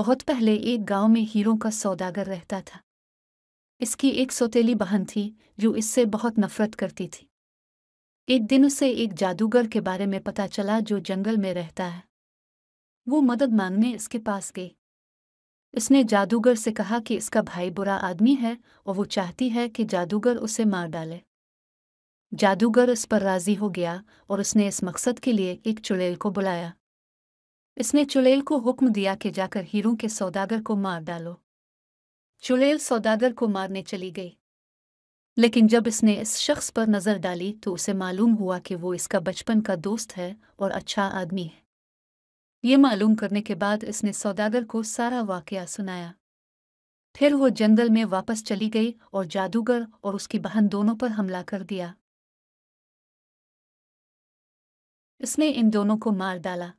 बहुत पहले एक गांव में हीरों का सौदागर रहता था इसकी एक सोतेली बहन थी जो इससे बहुत नफरत करती थी एक दिन उसे एक जादूगर के बारे में पता चला जो जंगल में रहता है वो मदद मांगने इसके पास गई इसने जादूगर से कहा कि इसका भाई बुरा आदमी है और वो चाहती है कि जादूगर उसे मार डाले जादूगर इस पर राजी हो गया और उसने इस मकसद के लिए एक चुड़ैल को बुलाया इसने चुलेल को हुक्म दिया कि जाकर हीरों के सौदागर को मार डालो चुलेल सौदागर को मारने चली गई लेकिन जब इसने इस शख्स पर नज़र डाली तो उसे मालूम हुआ कि वो इसका बचपन का दोस्त है और अच्छा आदमी है ये मालूम करने के बाद इसने सौदागर को सारा वाकया सुनाया फिर वो जंगल में वापस चली गई और जादूगर और उसकी बहन दोनों पर हमला कर दिया इसने इन दोनों को मार डाला